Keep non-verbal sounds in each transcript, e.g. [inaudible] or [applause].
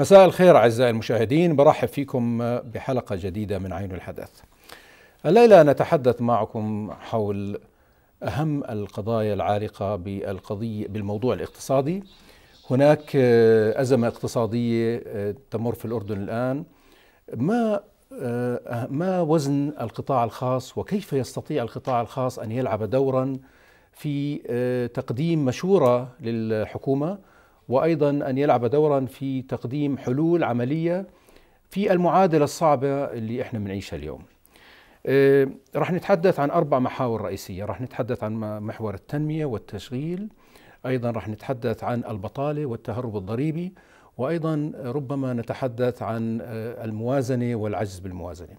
مساء الخير أعزائي المشاهدين برحب فيكم بحلقة جديدة من عين الحدث الليلة نتحدث معكم حول أهم القضايا العالقه بالقضية بالموضوع الاقتصادي هناك أزمة اقتصادية تمر في الأردن الآن ما ما وزن القطاع الخاص وكيف يستطيع القطاع الخاص أن يلعب دورا في تقديم مشورة للحكومة وايضا ان يلعب دورا في تقديم حلول عمليه في المعادله الصعبه اللي احنا بنعيشها اليوم. آه، رح نتحدث عن اربع محاور رئيسيه، رح نتحدث عن محور التنميه والتشغيل، ايضا رح نتحدث عن البطاله والتهرب الضريبي، وايضا ربما نتحدث عن آه، الموازنه والعجز بالموازنه.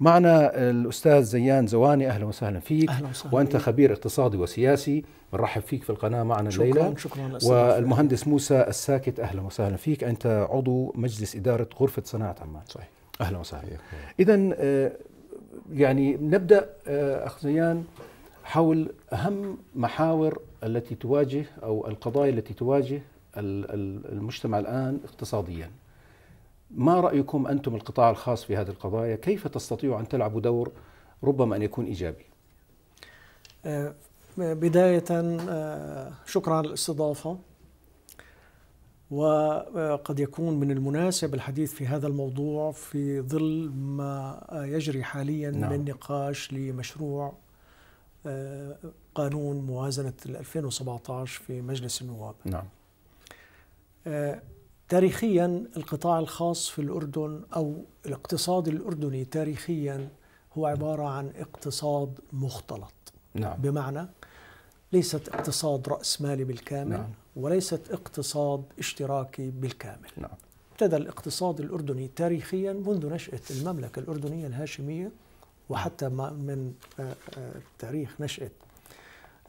معنا الأستاذ زيان زواني أهلا وسهلا فيك أهلا وسهلا وأنت خبير اقتصادي وسياسي بنرحب فيك في القناة معنا شكرا الليلة شكرا والمهندس موسى الساكت أهلا وسهلا فيك أنت عضو مجلس إدارة غرفة صناعة عمان صحيح أهلا وسهلا إذا آه، يعني نبدأ آه، أخ زيان حول أهم محاور التي تواجه أو القضايا التي تواجه المجتمع الآن اقتصاديا ما رايكم انتم القطاع الخاص في هذه القضايا؟ كيف تستطيعوا ان تلعبوا دور ربما ان يكون ايجابي؟ آه، بدايه آه، شكرا على الاستضافه وقد يكون من المناسب الحديث في هذا الموضوع في ظل ما يجري حاليا نعم. من نقاش لمشروع آه، قانون موازنة 2017 في مجلس النواب نعم تاريخيا القطاع الخاص في الأردن أو الاقتصاد الأردني تاريخيا هو عبارة عن اقتصاد مختلط نعم. بمعنى ليست اقتصاد رأسمالي بالكامل نعم. وليست اقتصاد اشتراكي بالكامل نعم. ابتدى الاقتصاد الأردني تاريخيا منذ نشأة المملكة الأردنية الهاشمية وحتى من آه، آه، تاريخ نشأة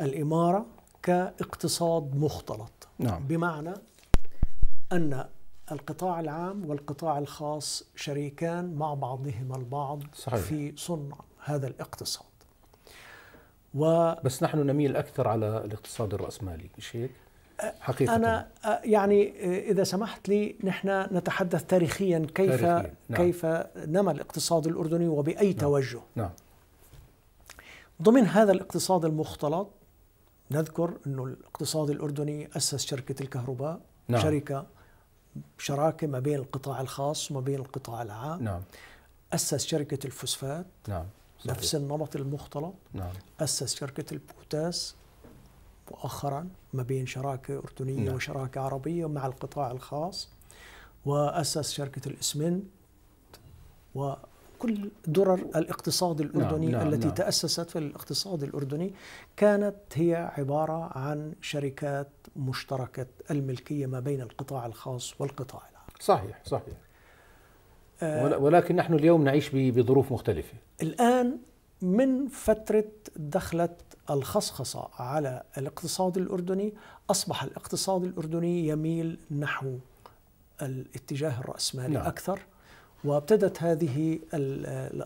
الإمارة كاقتصاد مختلط نعم. بمعنى أن القطاع العام والقطاع الخاص شريكان مع بعضهما البعض صحيح. في صنع هذا الاقتصاد و بس نحن نميل أكثر على الاقتصاد الرأسمالي مش هيك؟ حقيقة أنا يعني إذا سمحت لي نحن نتحدث تاريخيا كيف تاريخياً. نعم. كيف نمى الاقتصاد الأردني وبأي نعم. توجه نعم. ضمن هذا الاقتصاد المختلط نذكر أنه الاقتصاد الأردني أسس شركة الكهرباء نعم. شركة شراكه ما بين القطاع الخاص وما بين القطاع العام نعم اسس شركه الفوسفات نعم نفس النمط المختلط نعم اسس شركه البوتاس مؤخرا ما بين شراكه اردنيه نعم. وشراكه عربيه مع القطاع الخاص واسس شركه الاسمنت كل درر الاقتصاد الأردني نعم،, نعم التي نعم تأسست في الاقتصاد الأردني كانت هي عبارة عن شركات مشتركة الملكية ما بين القطاع الخاص والقطاع العام صحيح صحيح آه، ولكن نحن اليوم نعيش بظروف مختلفة الآن من فترة دخلت الخصخصة على الاقتصاد الأردني أصبح الاقتصاد الأردني يميل نحو الاتجاه الرأسمالي نعم. أكثر وابتدت هذه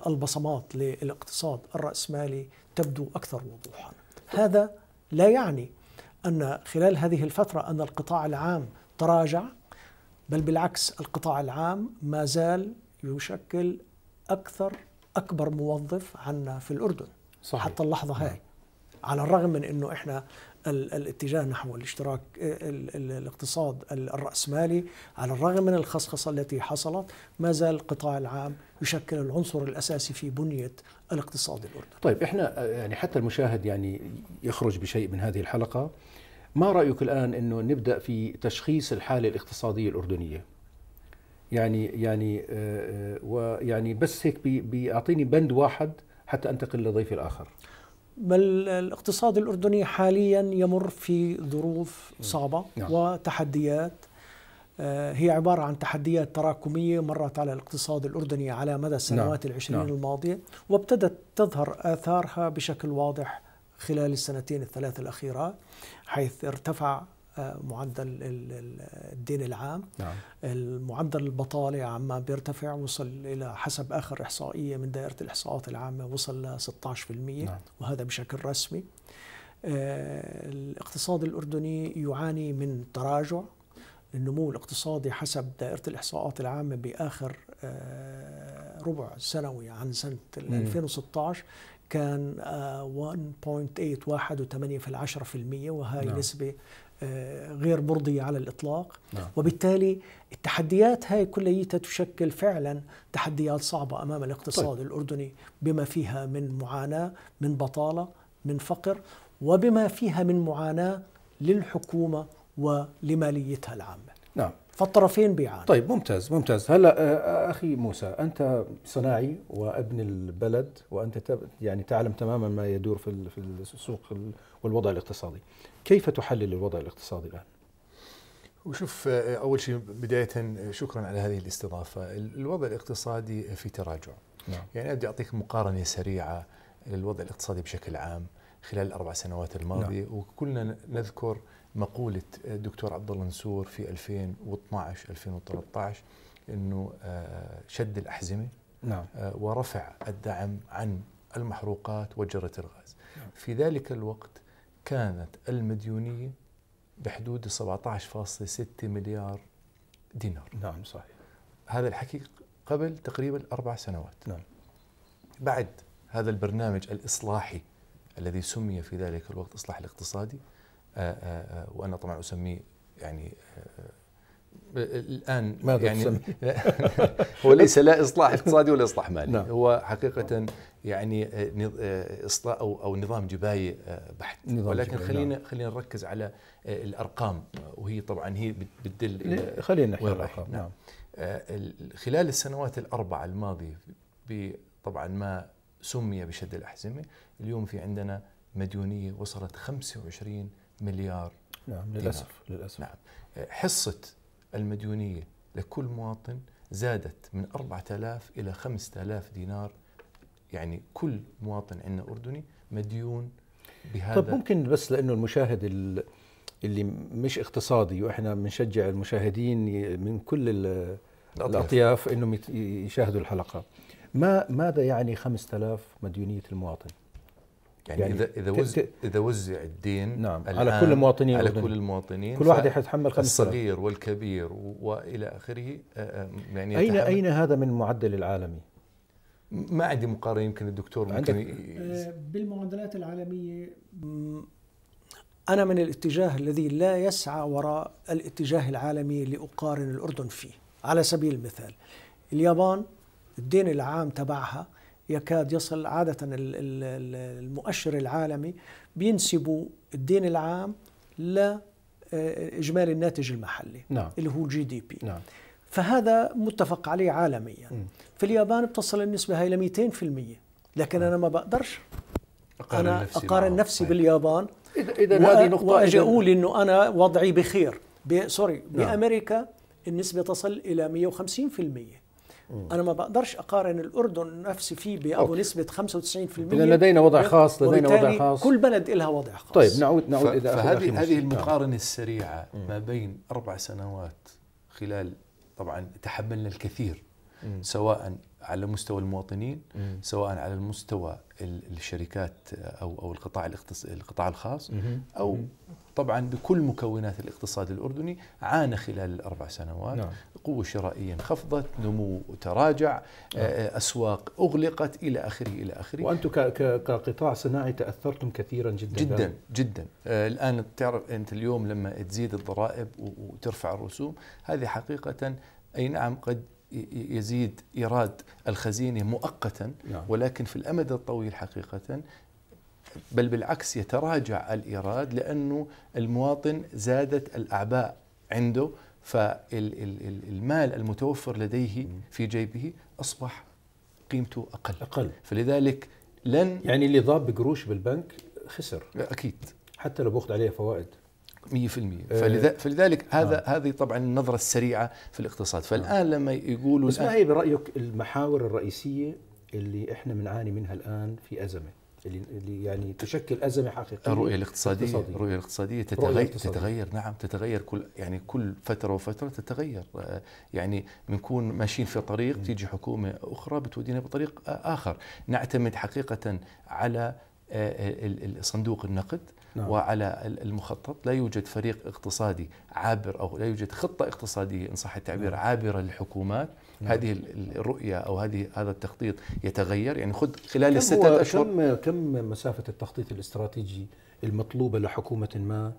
البصمات للاقتصاد الرأسمالي تبدو أكثر وضوحا هذا لا يعني أن خلال هذه الفترة أن القطاع العام تراجع بل بالعكس القطاع العام ما زال يشكل أكثر أكبر موظف عنا في الأردن صحيح. حتى اللحظة هاي نعم. على الرغم من أنه إحنا الاتجاه نحو الاشتراك الاقتصاد الرأسمالي على الرغم من الخصخصة التي حصلت ما زال القطاع العام يشكل العنصر الأساسي في بنية الاقتصاد الأردني طيب إحنا يعني حتى المشاهد يعني يخرج بشيء من هذه الحلقة ما رأيك الآن أنه نبدأ في تشخيص الحالة الاقتصادية الأردنية يعني يعني آه، آه، ويعني بس هيك بيعطيني بند واحد حتى انتقل لضيفي الاخر بل الاقتصاد الأردني حاليا يمر في ظروف صعبة نعم. وتحديات آه، هي عبارة عن تحديات تراكمية مرت على الاقتصاد الأردني على مدى نعم. السنوات العشرين نعم. الماضية وابتدت تظهر آثارها بشكل واضح خلال السنتين الثلاث الأخيرة حيث ارتفع معدل الدين العام نعم. معدل البطالة عما بيرتفع وصل إلى حسب آخر إحصائية من دائرة الإحصاءات العامة وصل ل 16% نعم. وهذا بشكل رسمي آه، الاقتصاد الأردني يعاني من تراجع النمو الاقتصادي حسب دائرة الإحصاءات العامة بآخر آه، ربع سنوي عن سنة 2016 كان 1.8 آه، 1.8 في العشرة في المية وهي نعم. نسبة آه، غير مرضية على الإطلاق نعم. وبالتالي التحديات هاي كليتها تشكل فعلا تحديات صعبة أمام الاقتصاد طيب. الأردني بما فيها من معاناة من بطالة من فقر وبما فيها من معاناة للحكومة ولماليتها العامة نعم فالطرفين بيعانوا طيب ممتاز ممتاز هلا آه، آه، اخي موسى انت صناعي وابن البلد وانت يعني تعلم تماما ما يدور في في السوق والوضع الاقتصادي كيف تحلل الوضع الاقتصادي الان وشوف آه، اول شيء بدايه شكرا على هذه الاستضافه الوضع الاقتصادي في تراجع نعم. يعني بدي اعطيك مقارنه سريعه للوضع الاقتصادي بشكل عام خلال الاربع سنوات الماضيه نعم. وكلنا نذكر مقولة الدكتور عبد الله نسور في 2012 2013 انه آه، شد الاحزمة نعم. آه، ورفع الدعم عن المحروقات وجرة الغاز نعم. في ذلك الوقت كانت المديونية بحدود 17.6 مليار دينار نعم صحيح هذا الحكي قبل تقريبا أربع سنوات نعم بعد هذا البرنامج الإصلاحي الذي سمي في ذلك الوقت إصلاح الاقتصادي آه، آه، آه، وانا طبعا اسميه يعني الان ماذا يعني [laughs] هو ليس لا اصلاح اقتصادي ولا اصلاح مالي نعم. هو حقيقه يعني اصلاح او او نظام جباي بحت نظام ولكن جباي. نعم. خلينا نعم. خلينا نركز على الارقام وهي طبعا هي بتدل خلينا نحكي الارقام نعم. نعم. خلال السنوات الاربعه الماضيه طبعا ما سمي بشد الاحزمه اليوم في عندنا مديونيه وصلت 25 مليار نعم دينار. للاسف للاسف نعم حصه المديونيه لكل مواطن زادت من 4000 الى 5000 دينار يعني كل مواطن عندنا اردني مديون بهذا طب ممكن بس لانه المشاهد اللي مش اقتصادي واحنا بنشجع المشاهدين من كل الاطياف انهم يشاهدوا الحلقه ما ماذا يعني 5000 مديونيه المواطن يعني, يعني اذا اذا وزع اذا وزع الدين نعم على كل المواطنين على كل المواطنين كل واحد يتحمل خمس الصغير والكبير والى اخره آه، آه، يعني اين اين هذا من المعدل العالمي؟ ما عندي مقارنه يمكن الدكتور ممكن ي... آه، بالمعدلات العالميه انا من الاتجاه الذي لا يسعى وراء الاتجاه العالمي لاقارن الاردن فيه على سبيل المثال اليابان الدين العام تبعها يكاد يصل عادة المؤشر العالمي بينسبوا الدين العام لإجمالي آه، الناتج المحلي نعم. اللي هو الجي دي بي نعم. فهذا متفق عليه عالميا م. في اليابان بتصل النسبة هاي ل 200% لكن م. نعم. أنا ما بقدرش أقارن أنا نفسي أقارن معه. نفسي نعم. باليابان إذا هذه نقطة وأجي أقول إنه أنا وضعي بخير سوري نعم. بأمريكا النسبة تصل إلى 150% انا ما بقدرش اقارن الاردن نفسي فيه بابو نسبه 95% لان لدينا وضع إيه؟ خاص لدينا وضع خاص كل بلد لها وضع خاص طيب نعود نعود الى فهذه هذه المقارنه السريعه ما بين اربع سنوات خلال طبعا تحملنا الكثير م. سواء على مستوى المواطنين م. سواء على المستوى الشركات او او القطاع القطاع الخاص او طبعا بكل مكونات الاقتصاد الأردني عانى خلال الأربع سنوات نعم. قوة شرائية انخفضت نمو تراجع نعم. آه، أسواق أغلقت إلى آخره إلى آخره وأنتم كقطاع صناعي تأثرتم كثيرا جدا جدا جدا آه، الآن تعرف أنت اليوم لما تزيد الضرائب وترفع الرسوم هذه حقيقة أي نعم قد يزيد إيراد الخزينة مؤقتا نعم. ولكن في الأمد الطويل حقيقة بل بالعكس يتراجع الإيراد لأنه المواطن زادت الأعباء عنده فالمال المتوفر لديه في جيبه أصبح قيمته أقل أقل فلذلك لن يعني اللي ضاب بقروش بالبنك خسر أكيد حتى لو باخذ عليها فوائد 100% آه. فلذا فلذلك هذا آه. هذه طبعا النظره السريعه في الاقتصاد آه. فالان آه. لما يقولوا بس ما هي برايك المحاور الرئيسيه اللي احنا بنعاني منها الان في ازمه اللي يعني تشكل ازمه حقيقيه الرؤيه الاقتصاديه الرؤيه الاقتصاديه تتغير الاقتصادية. تتغير نعم تتغير كل يعني كل فتره وفتره تتغير آه، يعني بنكون ماشيين في طريق تيجي حكومه اخرى بتودينا بطريق آه، اخر نعتمد حقيقه على آه، صندوق النقد نعم. وعلى المخطط لا يوجد فريق اقتصادي عابر او لا يوجد خطه اقتصاديه ان صح التعبير نعم. عابره للحكومات نعم. هذه الرؤيه او هذه هذا التخطيط يتغير يعني خذ خلال الستة اشهر كم كم مسافه التخطيط الاستراتيجي المطلوبه لحكومه ما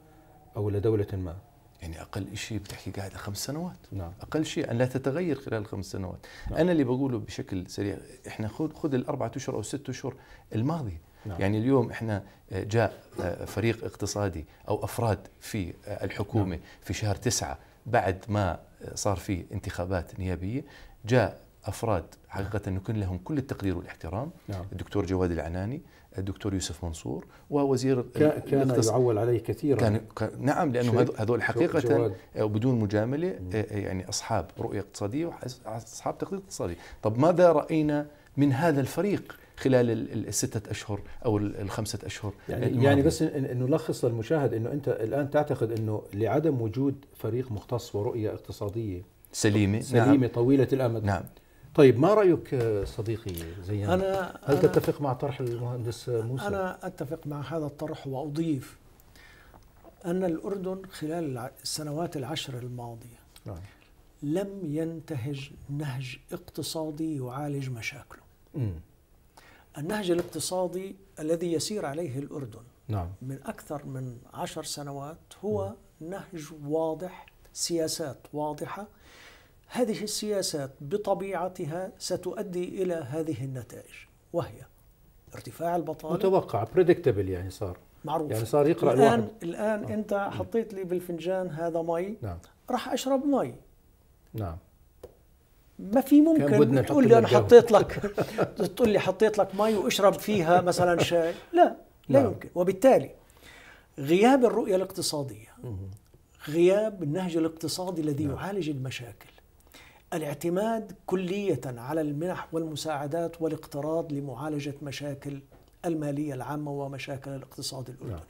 او لدوله ما؟ يعني اقل شيء بتحكي قاعده خمس سنوات نعم. اقل شيء ان لا تتغير خلال الخمس سنوات نعم. انا اللي بقوله بشكل سريع احنا خذ خذ الاربعة اشهر او الست اشهر الماضيه نعم. يعني اليوم احنا آه، جاء آه، فريق اقتصادي او افراد في آه، الحكومه نعم. في شهر تسعة بعد ما صار في انتخابات نيابيه جاء افراد حقيقه يكون لهم كل التقدير والاحترام نعم. الدكتور جواد العناني الدكتور يوسف منصور ووزير كان, الاختص... يعول عليه كثيرا كان نعم لانه هذول حقيقه بدون مجامله آه، آه، يعني اصحاب رؤيه اقتصاديه واصحاب تقدير اقتصادي طب ماذا راينا من هذا الفريق خلال الستة أشهر أو الخمسة أشهر يعني, يعني بس نلخص للمشاهد أنه أنت الآن تعتقد أنه لعدم وجود فريق مختص ورؤية اقتصادية سليمة سليمة نعم. طويلة الأمد نعم طيب ما رأيك صديقي زيان؟ أنا هل أنا تتفق مع طرح المهندس موسى؟ أنا أتفق مع هذا الطرح وأضيف أن الأردن خلال السنوات العشر الماضية نعم. لم ينتهج نهج اقتصادي يعالج مشاكله م. النهج الاقتصادي الذي يسير عليه الأردن نعم. من أكثر من عشر سنوات هو نعم. نهج واضح سياسات واضحة هذه السياسات بطبيعتها ستؤدي إلى هذه النتائج وهي ارتفاع البطالة متوقع بريدكتبل يعني صار معروف يعني صار يقرأ الآن الواحد الآن نعم. أنت حطيت لي بالفنجان هذا مي نعم. راح أشرب مي نعم ما في ممكن تقول لي انا حطيت لك [laughs] تقول لي حطيت لك مي واشرب فيها مثلا شاي لا لا نعم. يمكن وبالتالي غياب الرؤيه الاقتصاديه غياب النهج الاقتصادي الذي نعم. يعالج المشاكل الاعتماد كليه على المنح والمساعدات والاقتراض لمعالجه مشاكل الماليه العامه ومشاكل الاقتصاد الاردني نعم.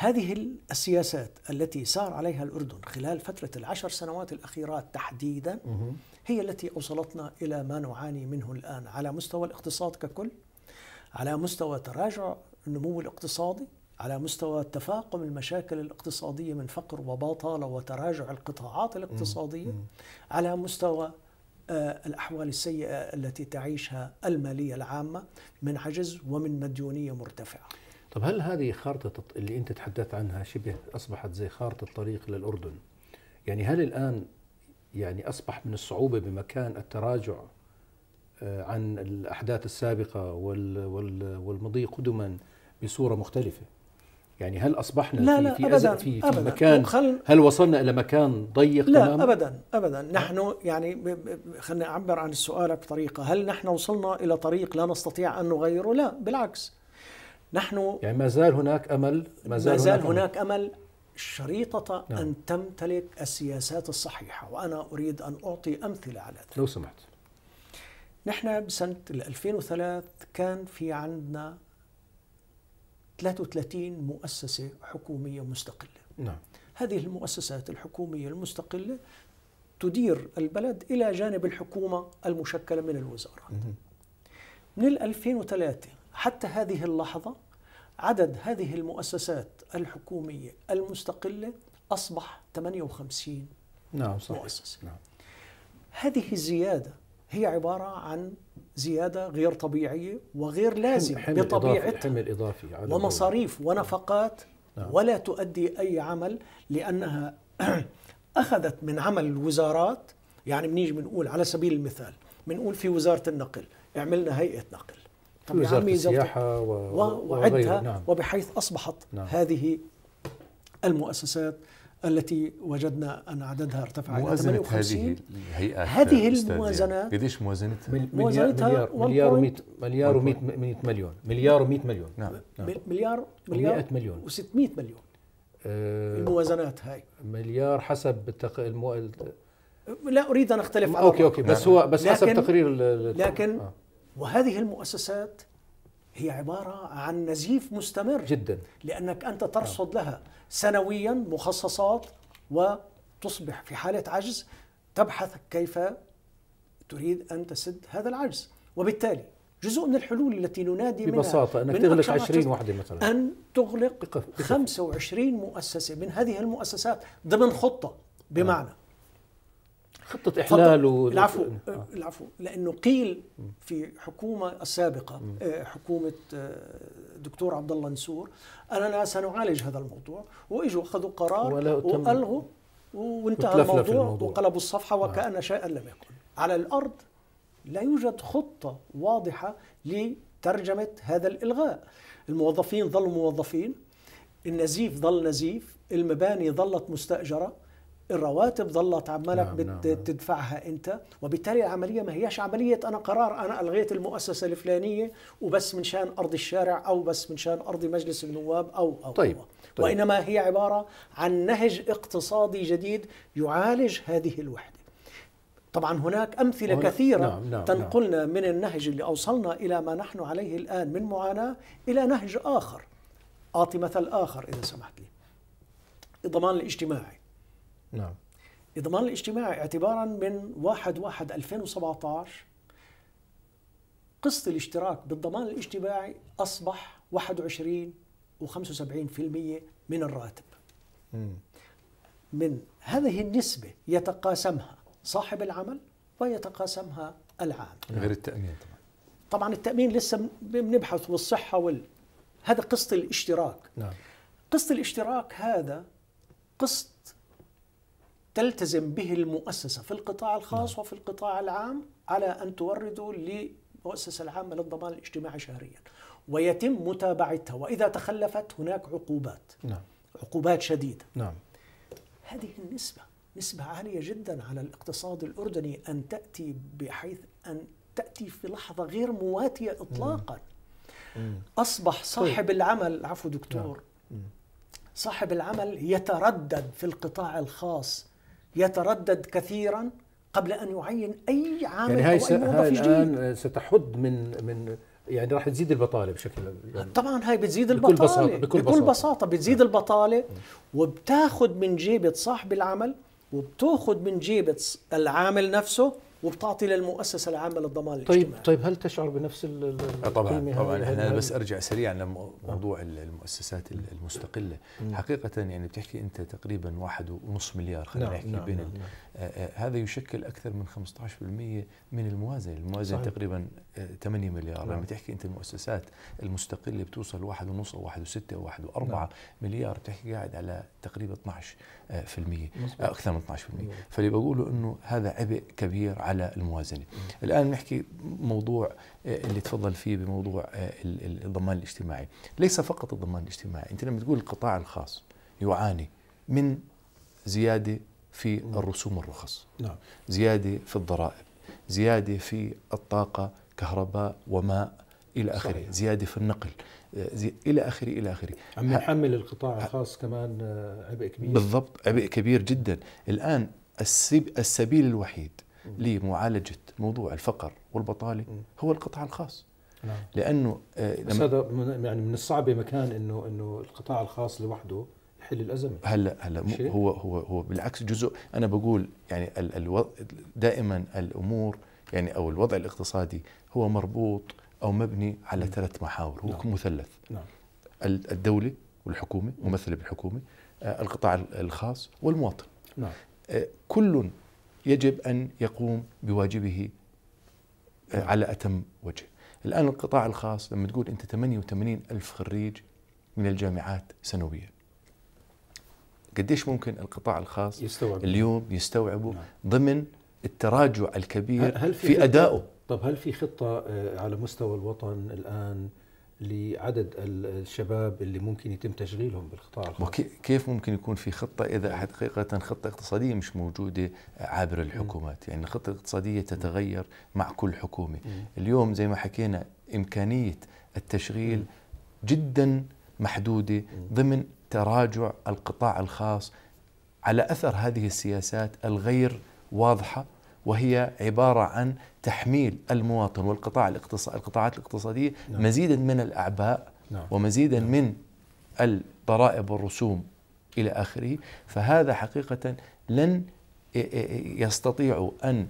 هذه السياسات التي سار عليها الأردن خلال فترة العشر سنوات الأخيرات تحديدا هي التي أوصلتنا إلى ما نعاني منه الآن على مستوى الاقتصاد ككل على مستوى تراجع النمو الاقتصادي على مستوى تفاقم المشاكل الاقتصادية من فقر وبطالة وتراجع القطاعات الاقتصادية على مستوى آه، الأحوال السيئة التي تعيشها المالية العامة من عجز ومن مديونية مرتفعة طب هل هذه خارطة اللي أنت تحدثت عنها شبه أصبحت زي خارطة طريق للأردن يعني هل الآن يعني أصبح من الصعوبة بمكان التراجع آه، عن الأحداث السابقة والمضي قدما بصورة مختلفة يعني هل اصبحنا لا في لا في أبداً في, في أبداً مكان هل وصلنا الى مكان ضيق لا تماما؟ ابدا ابدا نعم. نحن يعني خلني اعبر عن السؤال بطريقه هل نحن وصلنا الى طريق لا نستطيع ان نغيره؟ لا بالعكس نحن يعني ما زال هناك امل ما زال, ما زال هناك, هناك امل شريطة نعم. أن تمتلك السياسات الصحيحة وأنا أريد أن أعطي أمثلة على ذلك لو سمحت نحن بسنة 2003 كان في عندنا 33 مؤسسة حكومية مستقلة نعم. هذه المؤسسات الحكومية المستقلة تدير البلد إلى جانب الحكومة المشكلة من الوزارات من 2003 حتى هذه اللحظة عدد هذه المؤسسات الحكومية المستقلة أصبح 58 نعم صحيح. مؤسسة نعم. هذه الزيادة هي عبارة عن زيادة غير طبيعية وغير لازمة حمل بطبيعتها حمل إضافي ومصاريف ونفقات نعم. نعم. ولا تؤدي أي عمل لأنها [clears throat] أخذت من عمل الوزارات يعني بنيجي بنقول على سبيل المثال بنقول في وزارة النقل عملنا هيئة نقل طب يا عمي السياحة و... وعدها نعم. وبحيث أصبحت نعم. هذه المؤسسات التي وجدنا أن عددها ارتفع إلى 58 هذه الهيئة يعني. هذه الموازنات قديش موازنتها؟ موازنتها مليار مليار, مليار و100 مليون مليار و100 مليون نعم, مليار مليار و100 مليون و600 مليون الموازنات هاي مليار حسب التق... المو... لا اريد ان اختلف اوكي اوكي بس نعم. هو بس حسب تقرير لكن آه. وهذه المؤسسات هي عبارة عن نزيف مستمر جدا لأنك أنت نعم. ترصد لها سنويا مخصصات وتصبح في حالة عجز تبحث كيف تريد أن تسد هذا العجز وبالتالي جزء من الحلول التي ننادي منها ببساطة أنك من تغلق 20 وحدة مثلا أن تغلق بقف بقف 25 مؤسسة من هذه المؤسسات ضمن خطة بمعنى آه. خطة إحلال و... العفو آه. العفو لأنه قيل في حكومة السابقة آه، حكومة آه، دكتور عبد الله نسور أننا سنعالج هذا الموضوع وإجوا أخذوا قرار وألغوا وانتهى الموضوع, الموضوع وقلبوا الصفحة نعم. وكأن آه. شيئا لم يكن على الأرض لا يوجد خطة واضحة لترجمة هذا الإلغاء الموظفين ظلوا موظفين النزيف ظل نزيف المباني ظلت مستأجرة الرواتب ظلت عمالك نعم بتدفعها نعم. نعم. انت وبالتالي العمليه ما هيش عمليه انا قرار انا الغيت المؤسسه الفلانيه وبس من شان ارض الشارع او بس من شان ارض مجلس النواب او او طيب. أو. طيب. وانما هي عباره عن نهج اقتصادي جديد يعالج هذه الوحده طبعا هناك امثله هنا كثيره نعم نعم تنقلنا نعم. من النهج اللي اوصلنا الى ما نحن عليه الان من معاناه الى نهج اخر اعطي مثل اخر اذا سمحت لي الضمان الاجتماعي نعم الضمان الاجتماعي اعتبارا من 1 1 2017 قسط الاشتراك بالضمان الاجتماعي اصبح 21 و75% من الراتب. مم. من هذه النسبه يتقاسمها صاحب العمل ويتقاسمها العامل. نعم. غير التامين طبعا. طبعا التامين لسه بنبحث والصحه وال هذا قسط الاشتراك. نعم. قسط الاشتراك هذا قسط تلتزم به المؤسسة في القطاع الخاص نعم. وفي القطاع العام على أن توردوا للمؤسسة العامة للضمان الاجتماعي شهريا ويتم متابعتها وإذا تخلفت هناك عقوبات نعم. عقوبات شديدة نعم. هذه النسبة نسبة عالية جدا على الاقتصاد الأردني أن تأتي بحيث أن تأتي في لحظة غير مواتية إطلاقا مم. أصبح طيب. صاحب طيب. العمل عفو دكتور نعم. صاحب العمل يتردد في القطاع الخاص يتردد كثيرا قبل ان يعين اي عامل يعني هاي, س... هاي الان ستحد من من يعني راح تزيد البطاله بشكل يعني طبعا هاي بتزيد البطاله بكل بساطه بكل, بكل بساطه, بساطة بتزيد نعم. البطاله نعم. وبتاخذ من جيبه صاحب العمل وبتاخذ من جيبه العامل نفسه وبتعطي للمؤسسه العامه للضمان طيب الاجتماعي طيب هل تشعر بنفس آه، طبعا طبعا احنا بس ارجع سريعا لموضوع المؤسسات المستقله حقيقه يعني بتحكي انت تقريبا واحد ونص مليار خلينا نعم، نحكي نعم، بين نعم، آه، آه، هذا يشكل اكثر من 15% من الموازنه، الموازنه صحيح. تقريبا 8 آه، مليار، نعم. لما تحكي انت المؤسسات المستقله بتوصل 1.5 و1.6 و1.4 نعم. مليار بتحكي قاعد على تقريبا 12% مصبت. اكثر من 12%، مم. نعم. فاللي بقوله انه هذا عبء كبير على الموازنه. مم. نعم. الان بنحكي موضوع اللي تفضل فيه بموضوع الضمان الاجتماعي، ليس فقط الضمان الاجتماعي، انت لما تقول القطاع الخاص يعاني من زياده في الرسوم والرخص نعم. زيادة في الضرائب زيادة في الطاقة كهرباء وماء إلى آخره زيادة في النقل آه، إلى آخره إلى آخره عم نحمل القطاع الخاص كمان آه، عبء كبير بالضبط عبء كبير جدا الآن السبيل الوحيد لمعالجة موضوع الفقر والبطالة هو القطاع الخاص نعم. لأنه آه، بس هذا يعني من الصعب مكان أنه أنه القطاع الخاص لوحده حل الازمه هلا هلا هو هو هو بالعكس جزء انا بقول يعني ال ال دائما الامور يعني او الوضع الاقتصادي هو مربوط او مبني على نعم. ثلاث محاور هو نعم. مثلث نعم. الدوله والحكومه ممثله بالحكومه آه، القطاع الخاص والمواطن نعم. آه، كل يجب ان يقوم بواجبه آه، على اتم وجه الان القطاع الخاص لما تقول انت 88 الف خريج من الجامعات سنويا قديش ممكن القطاع الخاص يستوعب. اليوم يستوعبه نعم. ضمن التراجع الكبير هل في, في أدائه طب هل في خطة آه، على مستوى الوطن الآن لعدد الشباب اللي ممكن يتم تشغيلهم بالقطاع الخاص كيف ممكن يكون في خطة إذا حقيقة خطة اقتصادية مش موجودة عبر الحكومات يعني الخطة الاقتصادية تتغير مع كل حكومة اليوم زي ما حكينا إمكانية التشغيل جدا محدودة ضمن تراجع القطاع الخاص على اثر هذه السياسات الغير واضحه وهي عباره عن تحميل المواطن والقطاع الاقتصاد القطاعات الاقتصاديه نعم. مزيدا من الاعباء نعم. ومزيدا نعم. من الضرائب والرسوم الى اخره فهذا حقيقه لن يستطيعوا ان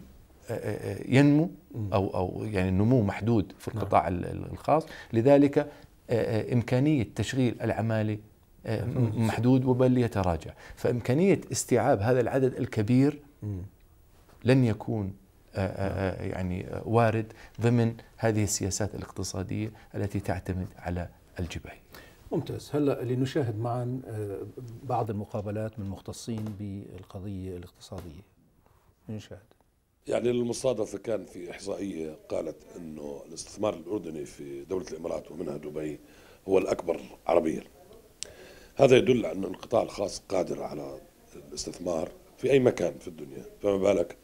ينمو او او يعني النمو محدود في نعم. القطاع الخاص لذلك امكانيه تشغيل العماله محدود وبل يتراجع فإمكانية استيعاب هذا العدد الكبير لن يكون آه، آه، آه، يعني وارد ضمن هذه السياسات الاقتصادية التي تعتمد على الجبهة ممتاز هلا لنشاهد معا بعض المقابلات من مختصين بالقضية الاقتصادية نشاهد يعني للمصادفة كان في إحصائية قالت أنه الاستثمار الأردني في دولة الإمارات ومنها دبي هو الأكبر عربيا هذا يدل على أن القطاع الخاص قادر على الاستثمار في أي مكان في الدنيا فما بالك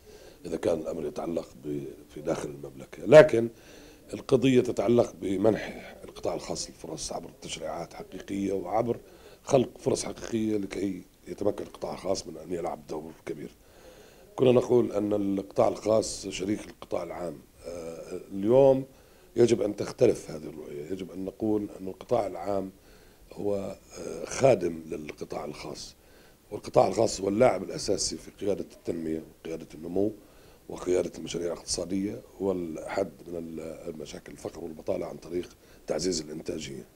إذا كان الأمر يتعلق في داخل المملكة لكن القضية تتعلق بمنح القطاع الخاص الفرص عبر تشريعات حقيقية وعبر خلق فرص حقيقية لكي يتمكن القطاع الخاص من أن يلعب دور كبير كنا نقول أن القطاع الخاص شريك القطاع العام آه، اليوم يجب أن تختلف هذه الرؤية يجب أن نقول أن القطاع العام هو آه، خادم للقطاع الخاص والقطاع الخاص هو اللاعب الأساسي في قيادة التنمية وقيادة النمو وقيادة المشاريع الاقتصادية والحد من المشاكل الفقر والبطالة عن طريق تعزيز الإنتاجية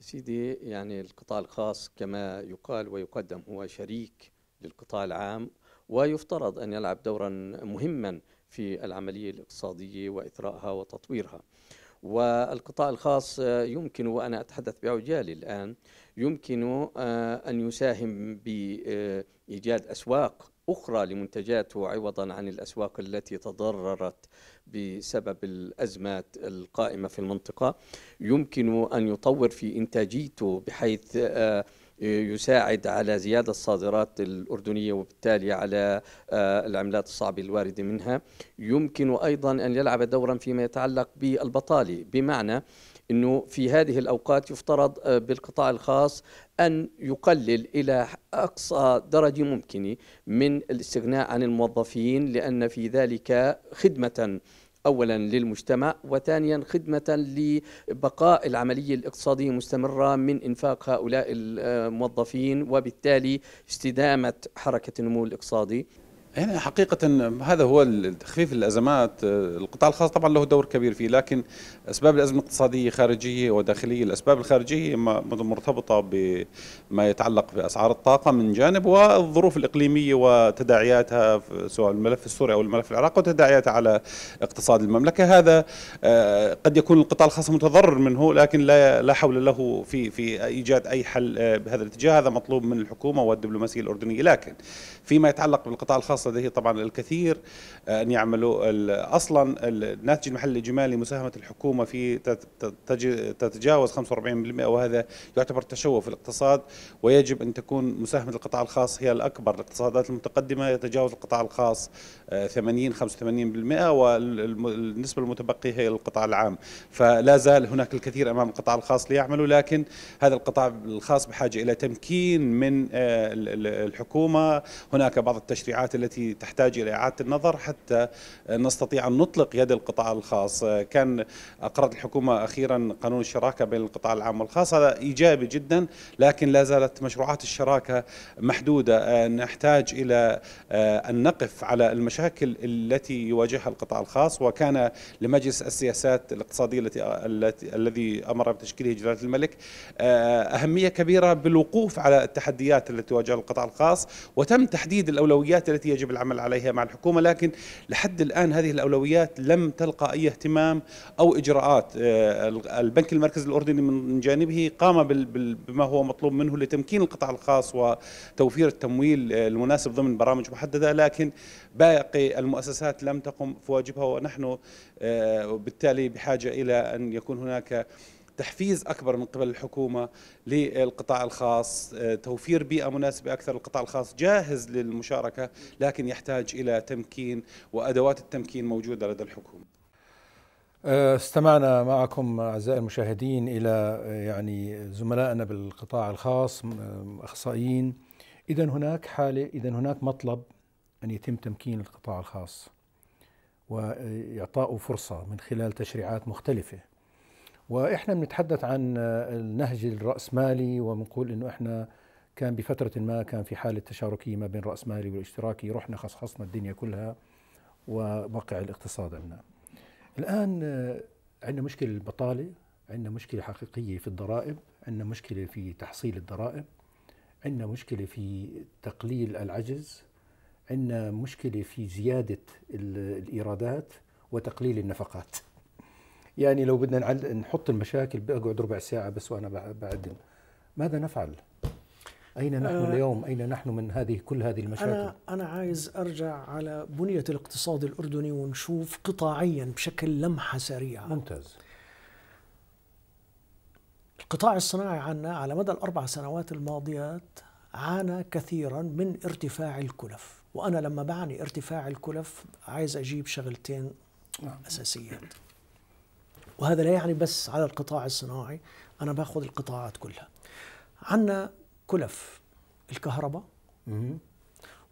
سيدي يعني القطاع الخاص كما يقال ويقدم هو شريك للقطاع العام ويفترض أن يلعب دورا مهما في العملية الاقتصادية وإثرائها وتطويرها والقطاع الخاص آه، يمكن وأنا أتحدث بعجالي الآن يمكن آه، أن يساهم بإيجاد آه، أسواق أخرى لمنتجاته عوضا عن الأسواق التي تضررت بسبب الأزمات القائمة في المنطقة يمكن أن يطور في إنتاجيته بحيث يساعد على زيادة الصادرات الأردنية وبالتالي على آه، العملات الصعبة الواردة منها يمكن أيضا أن يلعب دورا فيما يتعلق بالبطالة بمعنى أنه في هذه الأوقات يفترض آه، بالقطاع الخاص أن يقلل إلى أقصى درجة ممكنة من الاستغناء عن الموظفين لأن في ذلك خدمة اولا للمجتمع وثانيا خدمه لبقاء العمليه الاقتصاديه مستمره من انفاق هؤلاء الموظفين وبالتالي استدامه حركه النمو الاقتصادي يعني حقيقة هذا هو تخفيف الأزمات القطاع الخاص طبعا له دور كبير فيه لكن أسباب الأزمة الاقتصادية خارجية وداخلية الأسباب الخارجية مرتبطة بما يتعلق بأسعار الطاقة من جانب والظروف الإقليمية وتداعياتها سواء الملف السوري أو الملف العراقي وتداعياتها على اقتصاد المملكة هذا آه، قد يكون القطاع الخاص متضرر منه لكن لا لا حول له في في إيجاد أي حل آه، بهذا الاتجاه هذا مطلوب من الحكومة والدبلوماسية الأردنية لكن فيما يتعلق بالقطاع الخاص لديه طبعا الكثير آه، أن يعملوا أصلا الناتج المحلي الإجمالي مساهمة الحكومة في تتجاوز 45% وهذا يعتبر تشوه في الاقتصاد ويجب أن تكون مساهمة القطاع الخاص هي الأكبر الاقتصادات المتقدمة يتجاوز القطاع الخاص 80 85% والنسبة المتبقية هي القطاع العام فلا زال هناك الكثير أمام القطاع الخاص ليعملوا لكن هذا القطاع الخاص بحاجة إلى تمكين من آه، الحكومة هناك بعض التشريعات التي التي تحتاج إلى إعادة النظر حتى نستطيع أن نطلق يد القطاع الخاص كان أقرت الحكومة أخيرا قانون الشراكة بين القطاع العام والخاص هذا إيجابي جدا لكن لا زالت مشروعات الشراكة محدودة نحتاج إلى آه، أن نقف على المشاكل التي يواجهها القطاع الخاص وكان لمجلس السياسات الاقتصادية التي الذي أمر بتشكيله جلالة الملك آه، أهمية كبيرة بالوقوف على التحديات التي تواجهها القطاع الخاص وتم تحديد الأولويات التي يجب يجب العمل عليها مع الحكومة لكن لحد الآن هذه الأولويات لم تلقى أي اهتمام أو إجراءات آه، البنك المركزي الأردني من جانبه قام بما هو مطلوب منه لتمكين القطاع الخاص وتوفير التمويل آه، المناسب ضمن برامج محددة لكن باقي المؤسسات لم تقم في واجبها ونحن آه، بالتالي بحاجة إلى أن يكون هناك تحفيز اكبر من قبل الحكومه للقطاع الخاص آه، توفير بيئه مناسبه اكثر للقطاع الخاص جاهز للمشاركه لكن يحتاج الى تمكين وادوات التمكين موجوده لدى الحكومه آه، استمعنا معكم اعزائي المشاهدين الى آه، يعني زملائنا بالقطاع الخاص اخصائيين اذا هناك حاله اذا هناك مطلب ان يتم تمكين القطاع الخاص واعطائه فرصه من خلال تشريعات مختلفه واحنا بنتحدث عن النهج الراسمالي وبنقول انه احنا كان بفتره ما كان في حاله تشاركيه ما بين الراسمالي والاشتراكي رحنا خصخصنا الدنيا كلها ووقع الاقتصاد عندنا الان عندنا مشكله البطاله عندنا مشكله حقيقيه في الضرائب عندنا مشكله في تحصيل الضرائب عندنا مشكله في تقليل العجز عندنا مشكله في زياده الايرادات وتقليل النفقات يعني لو بدنا نحط المشاكل بقعد ربع ساعة بس وأنا بعدل ماذا نفعل؟ أين نحن آه، اليوم؟ أين نحن من هذه كل هذه المشاكل؟ أنا أنا عايز أرجع على بنية الاقتصاد الأردني ونشوف قطاعيا بشكل لمحة سريعة ممتاز القطاع الصناعي عنا على مدى الأربع سنوات الماضيات عانى كثيرا من ارتفاع الكلف وأنا لما بعني ارتفاع الكلف عايز أجيب شغلتين نعم. أساسيات وهذا لا يعني بس على القطاع الصناعي أنا باخذ القطاعات كلها عندنا كلف الكهرباء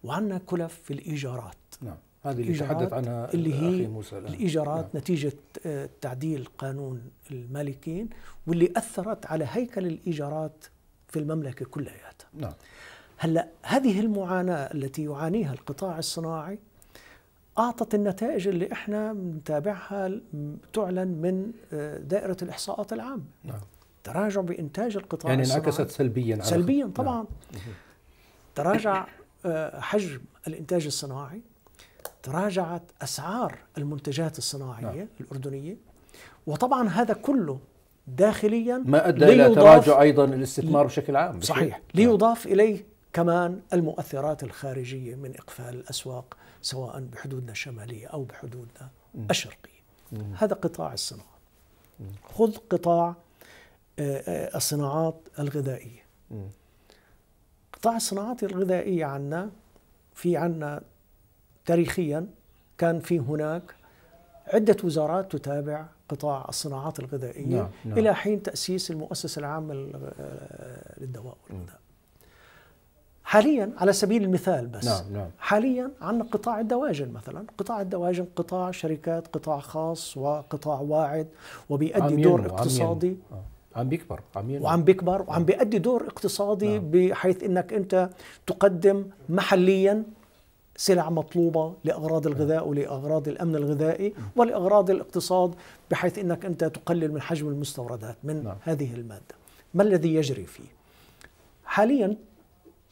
وعندنا كلف في الإيجارات نعم هذه اللي تحدث عنها اللي هي أخي موسى الآن. الإيجارات نعم. نتيجة آه، تعديل قانون المالكين واللي أثرت على هيكل الإيجارات في المملكة كلياتها نعم هلا هذه المعاناة التي يعانيها القطاع الصناعي اعطت النتائج اللي احنا بنتابعها تعلن من آه، دائره الاحصاءات العامه نعم. تراجع بانتاج القطاع يعني انعكست سلبيا على سلبيا طبعا نعم. تراجع آه، حجم الانتاج الصناعي تراجعت اسعار المنتجات الصناعيه نعم. الاردنيه وطبعا هذا كله داخليا ما ادى الى تراجع ايضا الاستثمار بشكل عام صحيح ليضاف نعم. اليه كمان المؤثرات الخارجيه من اقفال الاسواق سواء بحدودنا الشمالية أو بحدودنا الشرقية هذا قطاع الصناعة خذ قطاع آه، آه، الصناعات الغذائية قطاع الصناعات الغذائية عنا في عنا تاريخيا كان في هناك عدة وزارات تتابع قطاع الصناعات الغذائية نعم. نعم. إلى حين تأسيس المؤسسة العامة آه، للدواء والغذاء حاليا على سبيل المثال بس نعم نعم. حاليا عندنا قطاع الدواجن مثلا قطاع الدواجن قطاع شركات قطاع خاص وقطاع واعد وبيؤدي دور اقتصادي عم, آه. عم بيكبر عم ينمو. وعم بيكبر وعم بيأدي دور اقتصادي نعم. بحيث انك انت تقدم محليا سلع مطلوبة لأغراض نعم. الغذاء ولأغراض الأمن الغذائي نعم. ولأغراض الاقتصاد بحيث أنك أنت تقلل من حجم المستوردات من نعم. هذه المادة ما الذي يجري فيه؟ حاليا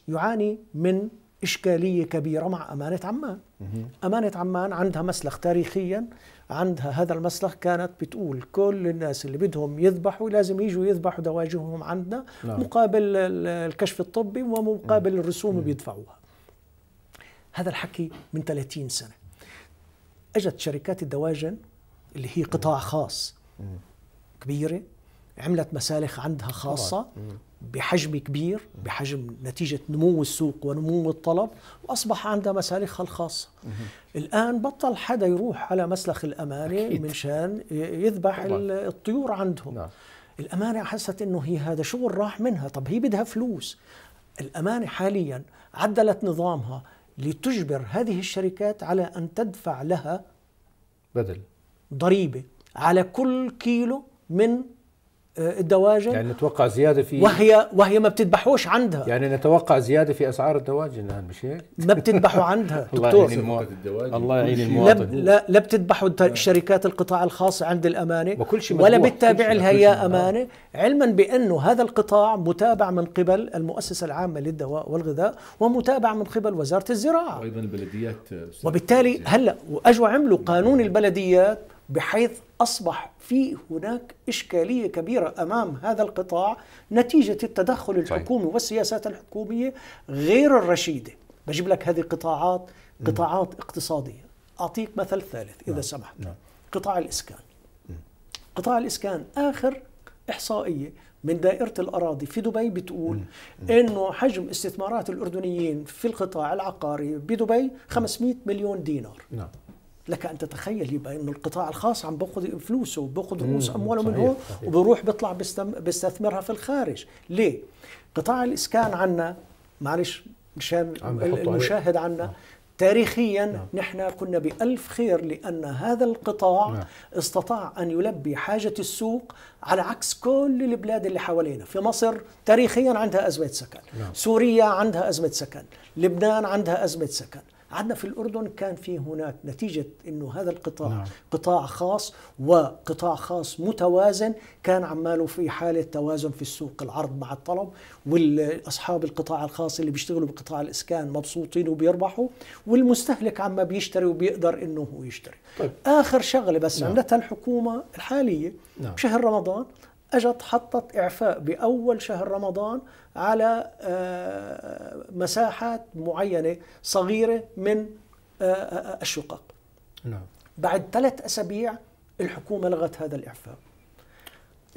يعاني من إشكالية كبيرة مع أمانة عمان أمانة عمان عندها مسلخ تاريخيا عندها هذا المسلخ كانت بتقول كل الناس اللي بدهم يذبحوا لازم يجوا يذبحوا دواجنهم عندنا لا. نعم. مقابل الكشف الطبي ومقابل الرسوم اللي بيدفعوها هذا الحكي من 30 سنة أجت شركات الدواجن اللي هي قطاع خاص كبيرة عملت مسالخ عندها خاصة بحجم كبير بحجم نتيجة نمو السوق ونمو الطلب وأصبح عندها مسالخها الخاصة الآن بطل حدا يروح على مسلخ الأمانة من شان يذبح الطيور عندهم نعم. الأمانة حست أنه هي هذا شغل راح منها طب هي بدها فلوس الأمانة حاليا عدلت نظامها لتجبر هذه الشركات على أن تدفع لها بدل ضريبة على كل كيلو من آه، الدواجن يعني نتوقع زياده في وهي وهي ما بتذبحوش عندها يعني نتوقع زياده في اسعار الدواجن الان مش هيك؟ ما بتذبحوا عندها [laughs] دكتور الله يعين المواطن الله يعين المواطن لا لا بتذبحوا الشركات القطاع الخاص عند الامانه وكل شيء ولا بتتابع لها يا امانه علما بانه هذا القطاع متابع من قبل المؤسسه العامه للدواء والغذاء ومتابع من قبل وزاره الزراعه وايضا البلديات وبالتالي هلا واجوا عملوا قانون البلديات بحيث أصبح في هناك إشكالية كبيرة أمام هذا القطاع نتيجة التدخل الحكومي صحيح. والسياسات الحكومية غير الرشيدة بجيب لك هذه قطاعات قطاعات اقتصادية أعطيك مثل ثالث إذا نعم. سمحت نعم. قطاع الإسكان م. قطاع الإسكان آخر إحصائية من دائرة الأراضي في دبي بتقول أنه حجم استثمارات الأردنيين في القطاع العقاري بدبي 500 مليون دينار نعم. لك ان تتخيل يبقى انه القطاع الخاص عم باخذ فلوسه وباخذ رؤوس امواله من هون وبروح بيطلع بيستثمرها في الخارج ليه قطاع الاسكان عنا معلش مشان المشاهد عنا آه. تاريخيا نعم. نحن كنا بألف خير لأن هذا القطاع نعم. استطاع أن يلبي حاجة السوق على عكس كل البلاد اللي حوالينا في مصر تاريخيا عندها أزمة سكن نعم. سوريا عندها أزمة سكن لبنان عندها أزمة سكن عندنا في الأردن كان في هناك نتيجة أنه هذا القطاع نعم. قطاع خاص وقطاع خاص متوازن كان عماله في حالة توازن في السوق العرض مع الطلب والأصحاب القطاع الخاص اللي بيشتغلوا بقطاع الإسكان مبسوطين وبيربحوا والمستهلك عما بيشتري وبيقدر أنه هو يشتري طيب. آخر شغلة بس نعم. عملتها الحكومة الحالية نعم. بشهر رمضان اجت حطت اعفاء باول شهر رمضان على آه، مساحات معينة صغيرة من آه، آه، الشقق نعم. بعد ثلاث أسابيع الحكومة لغت هذا الإعفاء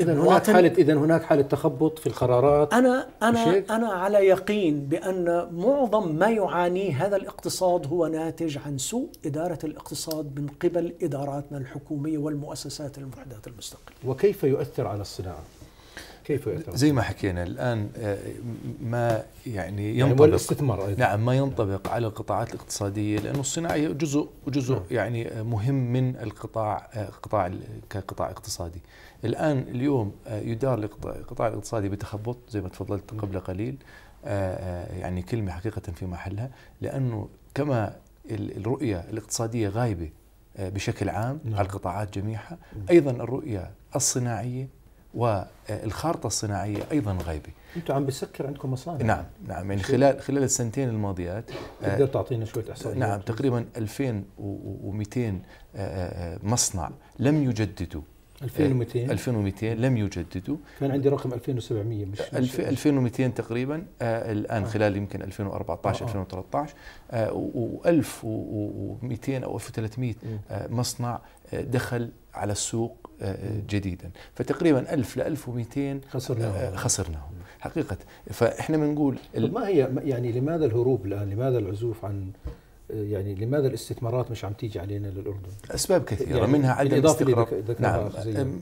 إذا هناك حالة إذا هناك حالة تخبط في القرارات أنا أنا أنا على يقين بأن معظم ما يعانيه هذا الاقتصاد هو ناتج عن سوء إدارة الاقتصاد من قبل إداراتنا الحكومية والمؤسسات الموحدات المستقلة وكيف يؤثر على الصناعة؟ كيف يعتبر؟ زي ما حكينا الان آه، ما يعني, يعني ينطبق يعني والاستثمار أيضا. نعم ما ينطبق على القطاعات الاقتصاديه لانه الصناعيه جزء جزء نعم. يعني مهم من القطاع آه، قطاع كقطاع اقتصادي. الان اليوم آه، يدار القطاع الاقتصادي بتخبط زي ما تفضلت نعم. قبل قليل يعني كلمه حقيقه في محلها لانه كما الرؤيه الاقتصاديه غايبه بشكل عام نعم. على القطاعات جميعها نعم. ايضا الرؤيه الصناعيه والخارطه الصناعيه ايضا غيبه. انتم عم بسكر عندكم مصانع نعم نعم يعني خلال خلال السنتين الماضيات آه، تقدر تعطينا شويه احصائيات نعم تقريبا 2200 آه، آه، مصنع لم يجددوا 2200 2200 لم يجددوا كان عندي رقم 2700 مش 2200 تقريبا الان خلال يمكن 2014 2013 و1200 او 1300 مصنع دخل على السوق آه، آه، جديدا فتقريبا 1000 ل 1200 آه، خسرناهم خسرناهم حقيقه فاحنا بنقول ما هي يعني لماذا الهروب الان لماذا العزوف عن يعني لماذا الاستثمارات مش عم تيجي علينا للاردن؟ اسباب كثيره يعني منها عدم استقرار نعم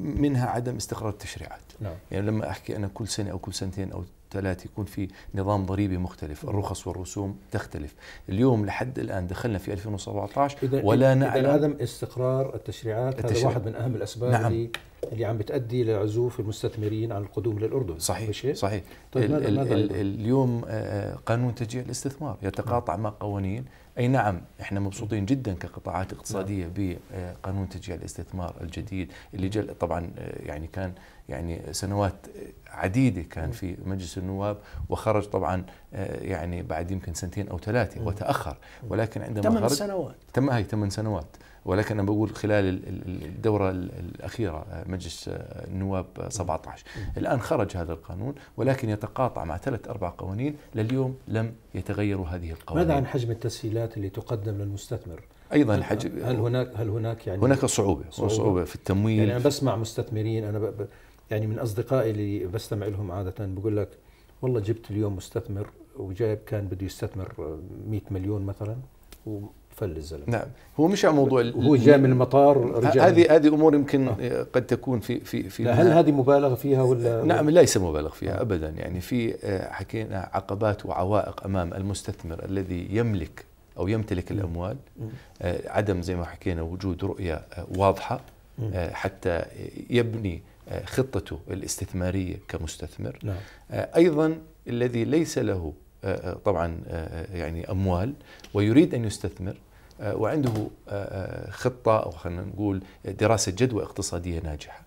منها عدم استقرار التشريعات نعم. يعني لما احكي انا كل سنه او كل سنتين او ثلاثه يكون في نظام ضريبي مختلف نعم. الرخص والرسوم تختلف اليوم لحد الآن دخلنا في 2017 إذا ولا نعلم إذا عدم استقرار التشريعات التشريعات هذا واحد من أهم الأسباب نعم. اللي اللي عم بتأدي لعزوف المستثمرين عن القدوم للأردن صحيح صحيح طيب ال ماذا ال ال اليوم آه، قانون تشجيع الاستثمار يتقاطع نعم. مع قوانين أي نعم احنا مبسوطين جدا كقطاعات نعم. اقتصادية بقانون تشجيع الاستثمار الجديد اللي جل طبعا آه، يعني كان يعني سنوات عديدة كان في مجلس النواب وخرج طبعا آه، يعني بعد يمكن سنتين أو ثلاثة وتأخر ولكن عندما ثمان سنوات تم هي ثمان سنوات ولكن انا بقول خلال الدوره الاخيره آه، مجلس آه، النواب 17 آه، الان خرج هذا القانون ولكن يتقاطع مع ثلاث اربع قوانين لليوم لم يتغيروا هذه القوانين ماذا عن حجم التسهيلات اللي تقدم للمستثمر ايضا الحجم هل هناك هل هناك يعني هناك صعوبه صعوبه, صعوبة في التمويل يعني انا بسمع مستثمرين انا يعني من اصدقائي اللي بستمع لهم عاده بقول لك والله جبت اليوم مستثمر وجايب كان بده يستثمر 100 مليون مثلا مغفل للزلمه نعم هو مش على موضوع هو جاء من المطار رجع هذه هذه امور يمكن آه. قد تكون في في في هل هذه مبالغه فيها ولا آه، نعم ليس مبالغ فيها آه. ابدا يعني في آه، حكينا عقبات وعوائق امام المستثمر الذي يملك او يمتلك الاموال عدم زي ما حكينا وجود رؤيه واضحه حتى يبني خطته الاستثماريه كمستثمر نعم. ايضا الذي ليس له طبعا يعني اموال ويريد ان يستثمر آه، وعنده آه، آه، خطة أو خلينا نقول دراسة جدوى اقتصادية ناجحة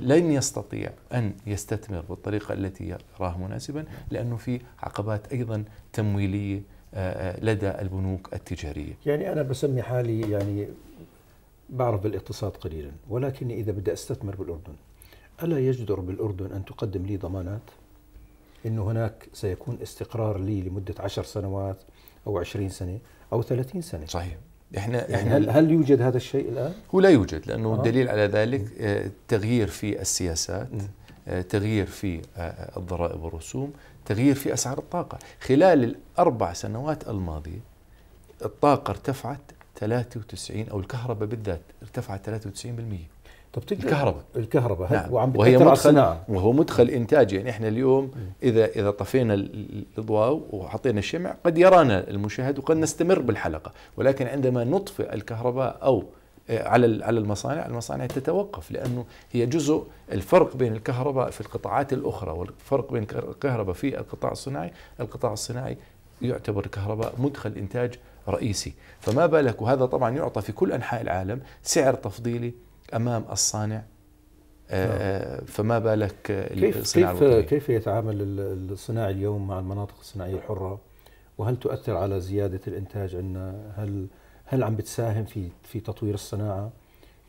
لن يستطيع أن يستثمر بالطريقة التي يراها مناسبا لأنه في عقبات أيضا تمويلية لدى البنوك التجارية يعني أنا بسمي حالي يعني بعرف بالاقتصاد قليلا ولكن إذا بدي أستثمر بالأردن ألا يجدر بالأردن أن تقدم لي ضمانات أنه هناك سيكون استقرار لي لمدة عشر سنوات أو عشرين سنة او 30 سنه صحيح احنا يعني احنا هل هل يوجد هذا الشيء الان؟ هو لا يوجد لانه آه. الدليل على ذلك آه، تغيير في السياسات نعم. آه، تغيير في آه، الضرائب والرسوم تغيير في اسعار الطاقه خلال الاربع سنوات الماضيه الطاقه ارتفعت 93 او الكهرباء بالذات ارتفعت 93% طب تقدر الكهرباء الكهرباء نعم. وعم وهي مدخل وهو مدخل انتاجي يعني احنا اليوم اذا اذا طفينا الاضواء وحطينا الشمع قد يرانا المشاهد وقد نستمر بالحلقه ولكن عندما نطفئ الكهرباء او آه، على على المصانع، المصانع تتوقف لانه هي جزء الفرق بين الكهرباء في القطاعات الاخرى والفرق بين الكهرباء في القطاع الصناعي، القطاع الصناعي يعتبر الكهرباء مدخل انتاج رئيسي، فما بالك وهذا طبعا يعطى في كل انحاء العالم سعر تفضيلي امام الصانع آه، نعم. آه، فما بالك كيف كيف كيف يتعامل الصناعي اليوم مع المناطق الصناعيه الحره وهل تؤثر على زياده الانتاج عندنا هل هل عم بتساهم في في تطوير الصناعه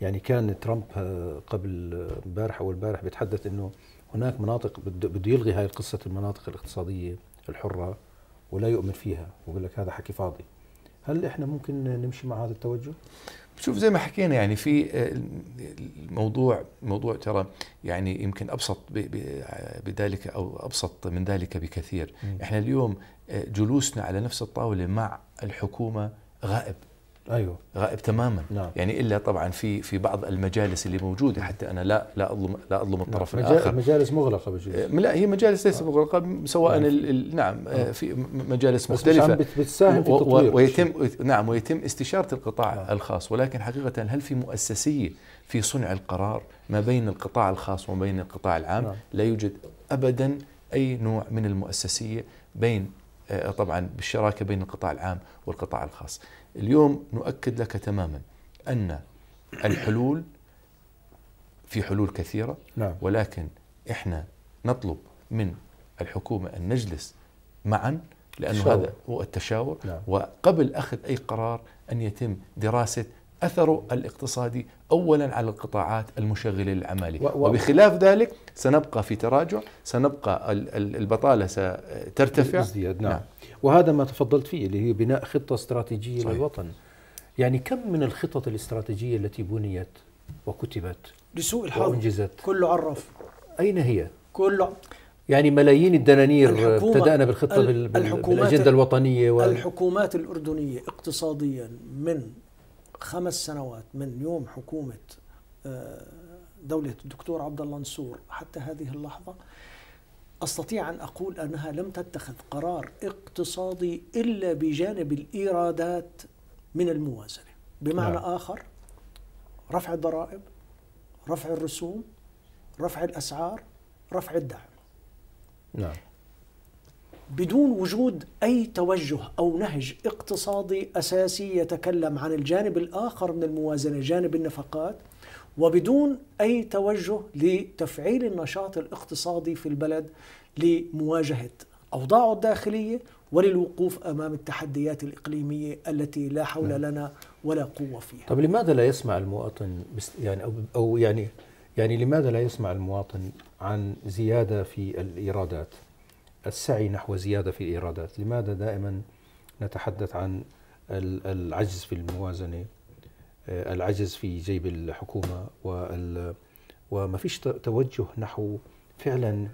يعني كان ترامب آه، قبل امبارح او البارح بيتحدث انه هناك مناطق بده يلغي هاي قصه المناطق الاقتصاديه الحره ولا يؤمن فيها ويقول لك هذا حكي فاضي هل احنا ممكن نمشي مع هذا التوجه شوف زي ما حكينا يعني في آه، الموضوع موضوع ترى يعني يمكن ابسط بذلك او ابسط من ذلك بكثير، احنا اليوم آه، جلوسنا على نفس الطاوله مع الحكومه غائب ايوه غائب تماما نعم. يعني الا طبعا في في بعض المجالس اللي موجوده حتى انا لا لا اظلم لا اظلم نعم. الطرف نعم. الاخر مجالس مغلقه بجوز لا هي مجالس ليست آه. مغلقه سواء نعم, آه. الـ الـ نعم آه. آه. في مجالس مختلفه بس بتساهم في التطوير ويتم نعم ويتم استشاره القطاع آه. الخاص ولكن حقيقه هل في مؤسسيه في صنع القرار ما بين القطاع الخاص وما بين القطاع العام نعم. لا يوجد ابدا اي نوع من المؤسسيه بين آه، طبعا بالشراكه بين القطاع العام والقطاع الخاص اليوم نؤكد لك تماما أن الحلول في حلول كثيرة نعم. ولكن إحنا نطلب من الحكومة أن نجلس معا لأن هذا هو التشاور نعم. وقبل أخذ أي قرار أن يتم دراسة أثره الاقتصادي اولا على القطاعات المشغله للعمالي و... وبخلاف ذلك سنبقى في تراجع سنبقى البطاله سترتفع ازدياد نعم. نعم وهذا ما تفضلت فيه اللي هي بناء خطه استراتيجيه صحيح. للوطن يعني كم من الخطط الاستراتيجيه التي بنيت وكتبت لسوء الحظ وانجزت كله عرف اين هي كله يعني ملايين الدنانير ابتدانا بالخطه بالاجنده الوطنيه وال... الحكومات الاردنيه اقتصاديا من خمس سنوات من يوم حكومة آه، دولة الدكتور عبد الله نصور حتى هذه اللحظة استطيع ان اقول انها لم تتخذ قرار اقتصادي الا بجانب الايرادات من الموازنه بمعنى نعم. اخر رفع الضرائب رفع الرسوم رفع الاسعار رفع الدعم نعم بدون وجود اي توجه او نهج اقتصادي اساسي يتكلم عن الجانب الاخر من الموازنه جانب النفقات وبدون اي توجه لتفعيل النشاط الاقتصادي في البلد لمواجهه اوضاعه الداخليه وللوقوف امام التحديات الاقليميه التي لا حول نعم. لنا ولا قوه فيها. طب لماذا لا يسمع المواطن يعني او او يعني يعني لماذا لا يسمع المواطن عن زياده في الايرادات؟ السعي نحو زيادة في الإيرادات لماذا دائما نتحدث عن العجز في الموازنة آه، العجز في جيب الحكومة وما فيش توجه نحو فعلا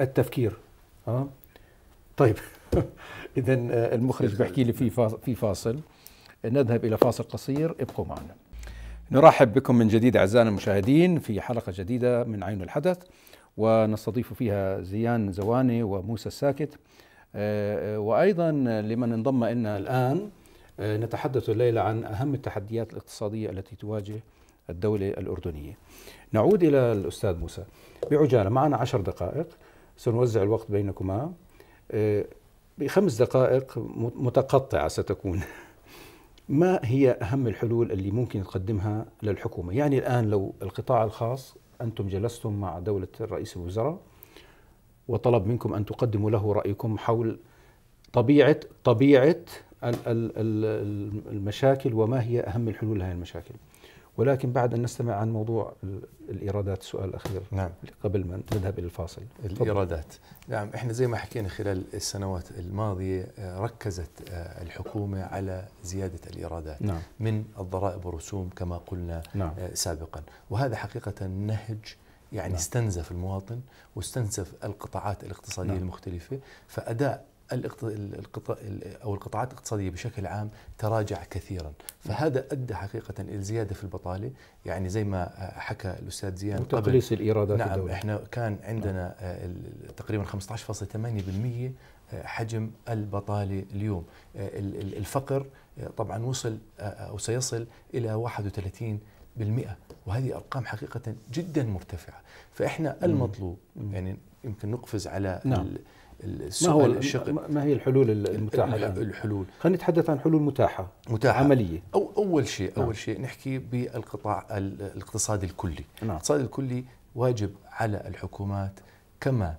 التفكير ها آه؟ طيب [laughs] اذا آه، المخرج بحكي لي في في فاصل نذهب الى فاصل قصير ابقوا معنا نرحب بكم من جديد اعزائنا المشاهدين في حلقه جديده من عين الحدث ونستضيف فيها زيان زواني وموسى الساكت آه، آه، وأيضا لمن انضم إلنا الآن آه، نتحدث الليلة عن أهم التحديات الاقتصادية التي تواجه الدولة الأردنية نعود إلى الأستاذ موسى بعجالة معنا عشر دقائق سنوزع الوقت بينكما بخمس دقائق متقطعة ستكون [laughs] ما هي أهم الحلول اللي ممكن تقدمها للحكومة يعني الآن لو القطاع الخاص أنتم جلستم مع دولة رئيس الوزراء وطلب منكم أن تقدموا له رأيكم حول طبيعة طبيعة المشاكل وما هي أهم الحلول لهذه المشاكل ولكن بعد أن نستمع عن موضوع الإيرادات السؤال الأخير نعم. قبل ما نذهب إلى الفاصل الإيرادات نعم إحنا زي ما حكينا خلال السنوات الماضية آه، ركزت آه، الحكومة على زيادة الإيرادات نعم. من الضرائب والرسوم كما قلنا نعم. آه، سابقا وهذا حقيقة نهج يعني نعم. استنزف المواطن واستنزف القطاعات الاقتصادية نعم. المختلفة فأداء القطاع او القطاعات الاقتصاديه بشكل عام تراجع كثيرا، فهذا ادى حقيقه الى زياده في البطاله، يعني زي ما حكى الاستاذ زيان وتقليص الايرادات نعم الدولة. احنا كان عندنا آه، تقريبا 15.8% آه، حجم البطاله اليوم، آه، الفقر طبعا وصل او سيصل الى 31 وهذه أرقام حقيقة جدا مرتفعة فإحنا المطلوب يعني يمكن نقفز على نعم. السؤال ما هو الشق ما هي الحلول المتاحه الحلول خلينا نتحدث عن حلول متاحه متاحه عمليه أو اول شيء نعم. اول نعم. شيء نحكي بالقطاع الاقتصادي الكلي نعم. الاقتصاد الكلي واجب على الحكومات كما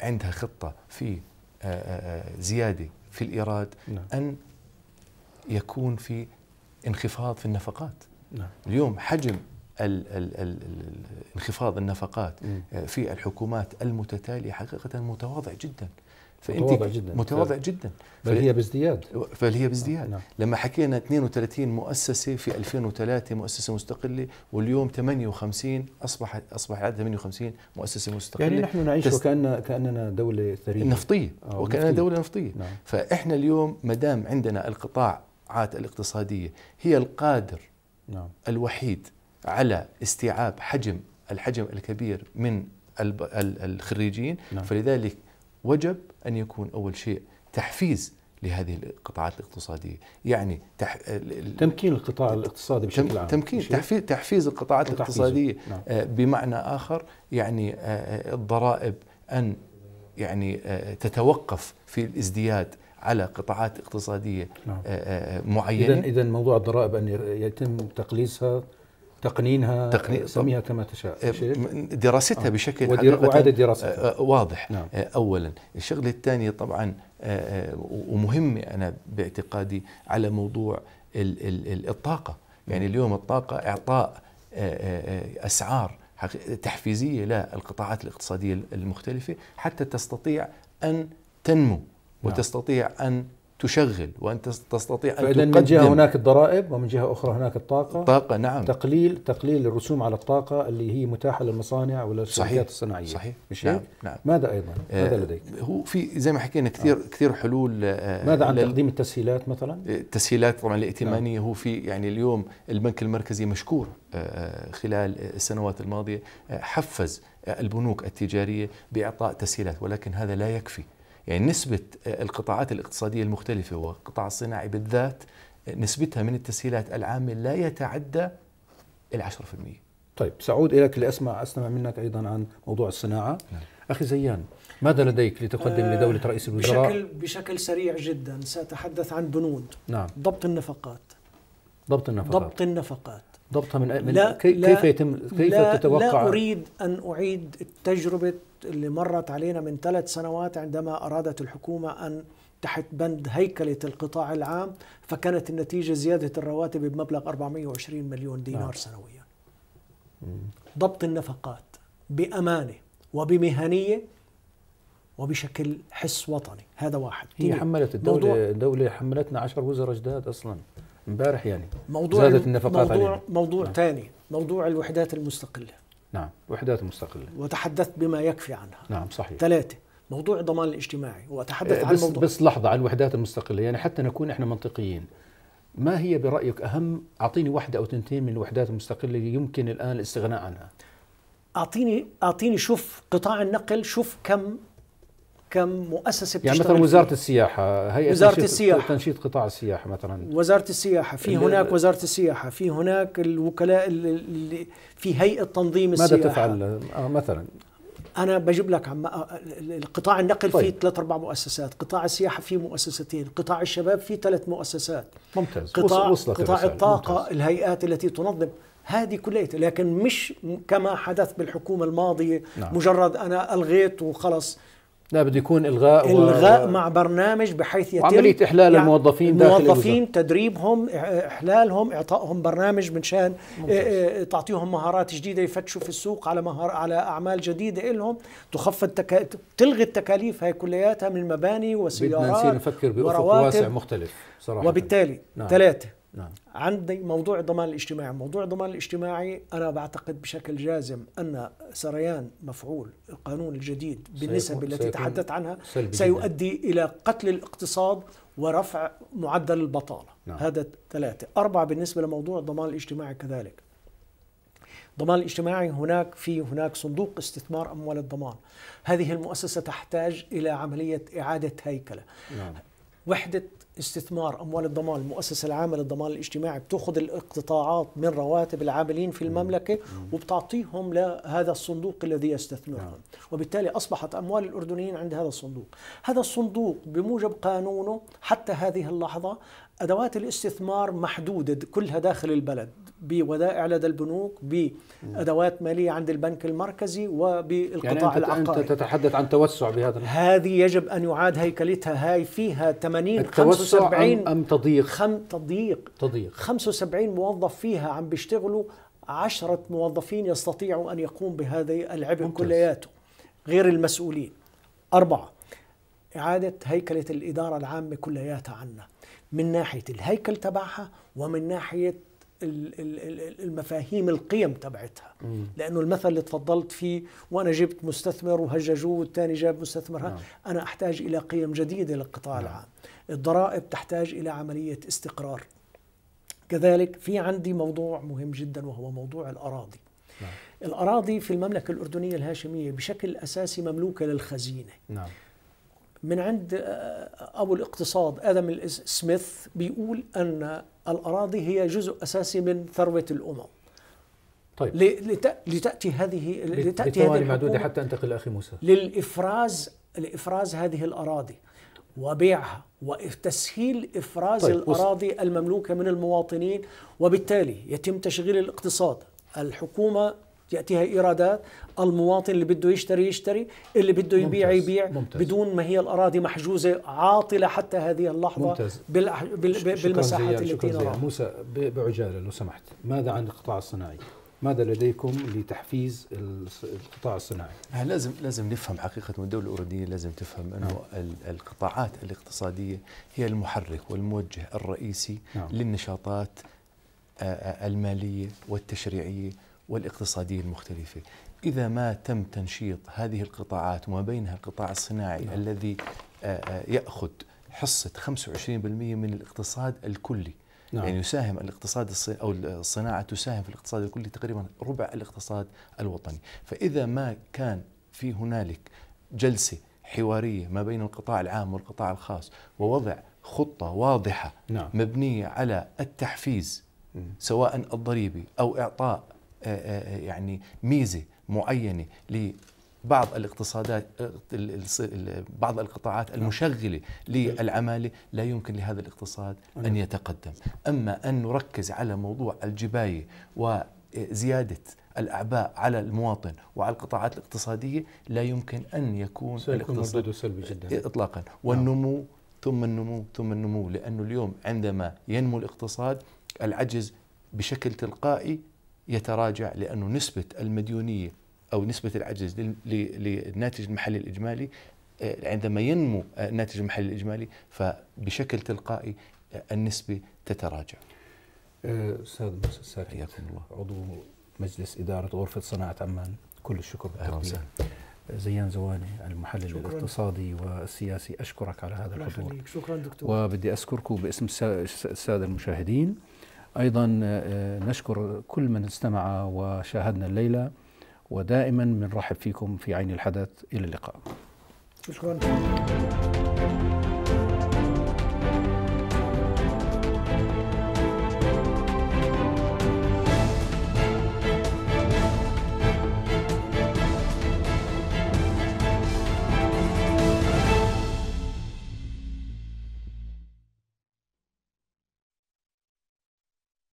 عندها خطه في آه، آه، زياده في الايراد نعم. ان يكون في انخفاض في النفقات نعم. اليوم حجم انخفاض النفقات آه، في الحكومات المتتاليه حقيقه متواضع جدا فانت متواضع جدا متواضع جدا بل هي بازدياد بل هي آه، بازدياد نعم. لما حكينا 32 مؤسسه في 2003 مؤسسه مستقله واليوم 58 اصبحت اصبح عدد 58 مؤسسه مستقله يعني نحن نعيش تست... وكاننا كاننا دوله ثريه نفطيه آه، وكاننا نفطية. دوله نفطيه نعم. فاحنا اليوم ما دام عندنا القطاعات الاقتصاديه هي القادر نعم. الوحيد على استيعاب حجم الحجم الكبير من الخريجين نعم. فلذلك وجب أن يكون أول شيء تحفيز لهذه القطاعات الاقتصادية يعني تح... تمكين القطاع الاقتصادي بشكل عام تمكين تحفيز, تحفيز القطاعات وتحفيزه. الاقتصادية نعم. آه، بمعنى آخر يعني آه، آه، الضرائب أن يعني تتوقف في الازدياد على قطاعات اقتصادية نعم. معينة إذا موضوع الضرائب أن يتم تقليصها تقنينها تقنين سميها كما تشاء إيه، دراستها آه. بشكل ودر... وعادة دراستها آه،, آه واضح نعم. آه أولا الشغله الثانيه طبعا آه, آه، أنا باعتقادي على موضوع ال ال الطاقة يعني نعم. اليوم الطاقة إعطاء آه، أسعار تحفيزية للقطاعات الاقتصادية المختلفة حتى تستطيع أن تنمو نعم. وتستطيع أن تشغل وانت تستطيع ان فاذا من جهه هناك الضرائب ومن جهه اخرى هناك الطاقه الطاقه نعم تقليل تقليل الرسوم على الطاقه اللي هي متاحه للمصانع وللشركات الصناعيه صحيح مش نعم. نعم ماذا ايضا آه ماذا لديك هو في زي ما حكينا كثير آه. كثير حلول آه ماذا عن تقديم التسهيلات مثلا آه، التسهيلات طبعا الائتمانيه نعم. هو في يعني اليوم البنك المركزي مشكور آه, آه، خلال السنوات الماضيه آه، حفز البنوك التجاريه باعطاء تسهيلات ولكن هذا لا يكفي يعني نسبة آه، القطاعات الاقتصادية المختلفة والقطاع الصناعي بالذات آه، نسبتها من التسهيلات العامة لا يتعدى العشرة في المية طيب سعود إليك لأسمع أستمع منك أيضا عن موضوع الصناعة نعم. أخي زيان ماذا لديك لتقدم آه لدولة رئيس الوزراء؟ بشكل, بشكل سريع جدا سأتحدث عن بنود نعم. ضبط النفقات ضبط النفقات ضبط النفقات ضبطها من, لا كيف لا يتم كيف لا تتوقع لا اريد ان اعيد التجربه اللي مرت علينا من ثلاث سنوات عندما ارادت الحكومه ان تحت بند هيكله القطاع العام فكانت النتيجه زياده الرواتب بمبلغ 420 مليون نعم. دينار نعم. سنويا ضبط النفقات بامانه وبمهنيه وبشكل حس وطني هذا واحد هي حملت الدولة الدولة حملتنا عشر وزراء جداد أصلا امبارح يعني موضوع زادت النفقات موضوع علينا. موضوع نعم. تاني موضوع الوحدات المستقله نعم وحدات مستقله وتحدثت بما يكفي عنها نعم صحيح ثلاثه موضوع الضمان الاجتماعي واتحدث إيه، عن موضوع بس لحظه عن الوحدات المستقله يعني حتى نكون احنا منطقيين ما هي برايك اهم اعطيني واحده او تنتين من الوحدات المستقله اللي يمكن الان الاستغناء عنها اعطيني اعطيني شوف قطاع النقل شوف كم كم بتشتغل يعني مثلا وزاره السياحه هي وزاره تنشيط السياحه تنشيط قطاع السياحه مثلا وزاره السياحه في هناك وزاره السياحه في هناك الوكلاء اللي في هيئه تنظيم السياحه ماذا تفعل آه، مثلا انا بجيب لك عم آه، القطاع النقل طيب. فيه ثلاث اربع مؤسسات قطاع السياحه فيه مؤسستين قطاع الشباب فيه ثلاث مؤسسات ممتاز قطاع, وصلت قطاع الطاقه ممتاز. الهيئات التي تنظم هذه كليته لكن مش كما حدث بالحكومه الماضيه نعم. مجرد انا الغيت وخلص لا بده يكون الغاء الغاء و... مع برنامج بحيث يتم عمليه احلال يعني الموظفين الموظفين الوزارة. تدريبهم احلالهم اعطائهم برنامج من شان آه، آه، تعطيهم مهارات جديده يفتشوا في السوق على مهار على اعمال جديده لهم تخفض تك... تلغي التكاليف هاي كلياتها من مباني وسيارات بدنا نصير نفكر بافق واسع مختلف صراحه وبالتالي ثلاثه نعم. نعم. عندي موضوع الضمان الاجتماعي موضوع الضمان الاجتماعي أنا بعتقد بشكل جازم أن سريان مفعول القانون الجديد بالنسب التي تحدثت عنها سيؤدي إلى قتل الاقتصاد ورفع معدل البطالة نعم. هذا ثلاثة أربعة بالنسبة لموضوع الضمان الاجتماعي كذلك الضمان الاجتماعي هناك في هناك صندوق استثمار أموال الضمان هذه المؤسسة تحتاج إلى عملية إعادة هيكلة نعم. وحدة استثمار اموال الضمان المؤسسه العامه للضمان الاجتماعي بتاخذ الاقتطاعات من رواتب العاملين في المملكه وبتعطيهم لهذا الصندوق الذي يستثمرهم نعم. وبالتالي اصبحت اموال الاردنيين عند هذا الصندوق هذا الصندوق بموجب قانونه حتى هذه اللحظه ادوات الاستثمار محدوده كلها داخل البلد بودائع لدى البنوك بادوات ماليه عند البنك المركزي وبالقطاع يعني أنت العقاري انت تتحدث عن توسع بهذا هذه يجب ان يعاد هيكلتها هاي فيها 80 75 أم, ام تضييق خم تضييق تضييق 75 موظف فيها عم بيشتغلوا 10 موظفين يستطيعوا ان يقوم بهذه العبء كلياته غير المسؤولين اربعه اعاده هيكله الاداره العامه كلياتها عنا من ناحيه الهيكل تبعها ومن ناحيه المفاهيم القيم تبعتها لانه المثل اللي تفضلت فيه وانا جبت مستثمر وهججوه والثاني جاب مستثمر نعم. انا احتاج الى قيم جديده للقطاع نعم. العام الضرائب تحتاج الى عمليه استقرار كذلك في عندي موضوع مهم جدا وهو موضوع الاراضي نعم. الاراضي في المملكه الاردنيه الهاشميه بشكل اساسي مملوكه للخزينه نعم. من عند آه، آه، ابو الاقتصاد ادم سميث بيقول ان الاراضي هي جزء اساسي من ثروه الامم طيب لتاتي هذه لتاتي هذه معدوده حتى انتقل اخي موسى للافراز لافراز هذه الاراضي وبيعها وتسهيل افراز طيب. الاراضي المملوكه من المواطنين وبالتالي يتم تشغيل الاقتصاد الحكومه ياتيها ايرادات المواطن اللي بده يشتري يشتري اللي بده يبيع ممتاز. يبيع ممتاز. بدون ما هي الاراضي محجوزه عاطله حتى هذه اللحظه ممتاز. بالأح... بال... بالمساحات التي نراها موسى بعجاله لو سمحت ماذا عن القطاع الصناعي ماذا لديكم لتحفيز القطاع الصناعي؟ آه، لازم لازم نفهم حقيقه الدوله الاردنيه لازم تفهم انه نعم. القطاعات الاقتصاديه هي المحرك والموجه الرئيسي نعم. للنشاطات آه، آه، الماليه والتشريعيه والاقتصادية المختلفة إذا ما تم تنشيط هذه القطاعات وما بينها القطاع الصناعي نعم. الذي آه، آه، يأخذ حصة 25% من الاقتصاد الكلي نعم. يعني يساهم الاقتصاد او الصناعه تساهم في الاقتصاد الكلي تقريبا ربع الاقتصاد الوطني، فاذا ما كان في هنالك جلسه حواريه ما بين القطاع العام والقطاع الخاص ووضع خطه واضحه نعم. مبنيه على التحفيز سواء الضريبي او اعطاء آه، آه، آه، يعني ميزه معينه لبعض الاقتصادات بعض القطاعات نعم. المشغله نعم. للعماله لا يمكن لهذا الاقتصاد ان نعم. يتقدم، اما ان نركز على موضوع الجبايه وزياده الاعباء على المواطن وعلى القطاعات الاقتصاديه لا يمكن ان يكون سيكون سلبي جدا إيه، اطلاقا والنمو ثم النمو ثم النمو لانه اليوم عندما ينمو الاقتصاد العجز بشكل تلقائي يتراجع لأنه نسبة المديونية أو نسبة العجز للناتج المحلي الإجمالي آه، عندما ينمو آه، الناتج المحلي الإجمالي فبشكل تلقائي آه، النسبة تتراجع أستاذ موسى الساكت حياكم الله عضو مجلس إدارة غرفة صناعة عمان كل الشكر أهلا وسهلا زيان زواني المحلل الاقتصادي والسياسي أشكرك على هذا الحضور شكرا دكتور وبدي أشكركم باسم السادة المشاهدين أيضا آه، آه، نشكر كل من استمع وشاهدنا الليلة ودائما بنرحب فيكم في عين الحدث إلى اللقاء شكرا